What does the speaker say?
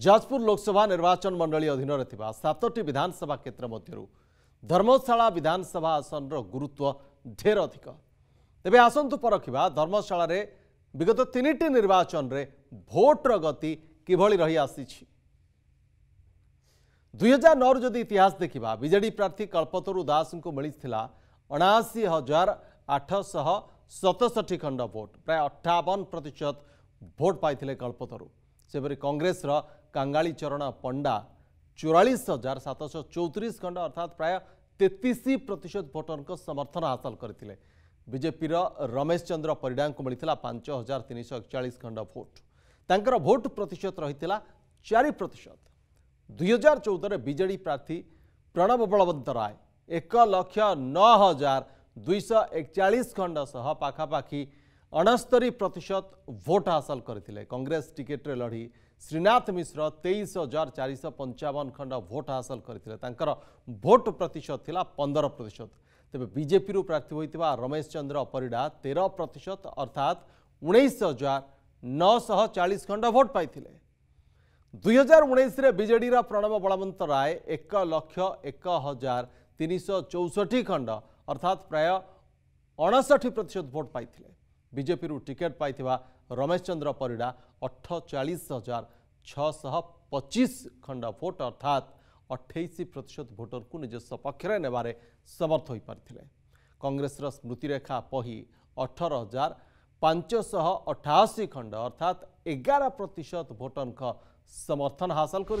ଯାଜପୁର ଲୋକସଭା ନିର୍ବାଚନ ମଣ୍ଡଳୀ ଅଧୀନରେ ଥିବା ସାତଟି ବିଧାନସଭା କ୍ଷେତ୍ର ମଧ୍ୟରୁ ଧର୍ମଶାଳା ବିଧାନସଭା ଆସନର ଗୁରୁତ୍ୱ ଢେର ଅଧିକ ତେବେ ଆସନ୍ତୁ ପରଖିବା ଧର୍ମଶାଳାରେ ବିଗତ ତିନିଟି ନିର୍ବାଚନରେ ଭୋଟର ଗତି କିଭଳି ରହି ଆସିଛି ଦୁଇହଜାର ନଅରୁ ଯଦି ଇତିହାସ ଦେଖିବା ବିଜେଡି ପ୍ରାର୍ଥୀ କଳ୍ପତରୁ ଦାସଙ୍କୁ ମିଳିଥିଲା ଅଣାଅଶୀ ହଜାର ଆଠଶହ ସତଷଠି ଖଣ୍ଡ ଭୋଟ ପ୍ରାୟ ଅଠାବନ ପ୍ରତିଶତ ଭୋଟ ପାଇଥିଲେ କଳ୍ପତରୁ ସେପରି କଂଗ୍ରେସର କାଙ୍ଗାଳି ଚରଣ ପଣ୍ଡା ଚଉରାଳିଶ ହଜାର ସାତଶହ ଚଉତିରିଶ ଖଣ୍ଡ ଅର୍ଥାତ୍ ପ୍ରାୟ ତେତିଶ ପ୍ରତିଶତ ଭୋଟରଙ୍କ ସମର୍ଥନ ହାସଲ କରିଥିଲେ ବିଜେପିର ରମେଶ ଚନ୍ଦ୍ର ପରିଡ଼ାଙ୍କୁ ମିଳିଥିଲା ପାଞ୍ଚ ହଜାର ତିନିଶହ ଏକଚାଳିଶ ଖଣ୍ଡ ଭୋଟ ତାଙ୍କର ଭୋଟ ପ୍ରତିଶତ ରହିଥିଲା ଚାରି ପ୍ରତିଶତ ଦୁଇହଜାର ଚଉଦରେ ବିଜେଡ଼ି ପ୍ରାର୍ଥୀ ପ୍ରଣବ ବଳବନ୍ତ ରାୟ ଏକ ଲକ୍ଷ ନଅ ହଜାର ଦୁଇଶହ ଏକଚାଳିଶ ଖଣ୍ଡ ସହ ପାଖାପାଖି ଅଣସ୍ତରୀ ପ୍ରତିଶତ ଭୋଟ ହାସଲ କରିଥିଲେ କଂଗ୍ରେସ ଟିକେଟ୍ରେ ଲଢ଼ି ଶ୍ରୀନାଥ ମିଶ୍ର ତେଇଶ ହଜାର ଚାରିଶହ ପଞ୍ଚାବନ ଖଣ୍ଡ ଭୋଟ ହାସଲ କରିଥିଲେ ତାଙ୍କର ଭୋଟ ପ୍ରତିଶତ ଥିଲା ପନ୍ଦର ପ୍ରତିଶତ ତେବେ ବିଜେପିରୁ ପ୍ରାର୍ଥୀ ହୋଇଥିବା ରମେଶ ଚନ୍ଦ୍ର ପରିଡ଼ା ତେର ପ୍ରତିଶତ ଅର୍ଥାତ୍ ଉଣେଇଶ ହଜାର ନଅଶହ ଚାଳିଶ ଖଣ୍ଡ ଭୋଟ ପାଇଥିଲେ ଦୁଇ ହଜାର ଉଣେଇଶରେ ବିଜେଡ଼ିର ପ୍ରଣବ ବଳବନ୍ତ ରାୟ ଏକ ଲକ୍ଷ ଏକ ହଜାର ତିନିଶହ ଚଉଷଠି ଖଣ୍ଡ ଅର୍ଥାତ୍ ପ୍ରାୟ ଅଣଷଠି ପ୍ରତିଶତ ଭୋଟ ପାଇଥିଲେ बीजेपी रु टिकेट पाई रमेश चंद्र पिडा अठचाश हजार छः पचीस खंड भोट अर्थात अठाईस प्रतिशत भोटर को निज पक्ष समर्थ हो पारे कंग्रेस स्मृतिरेखा पही अठर हजार पांचश अठाशी खंड अर्थात एगार प्रतिशत भोटर समर्थन हासिल कर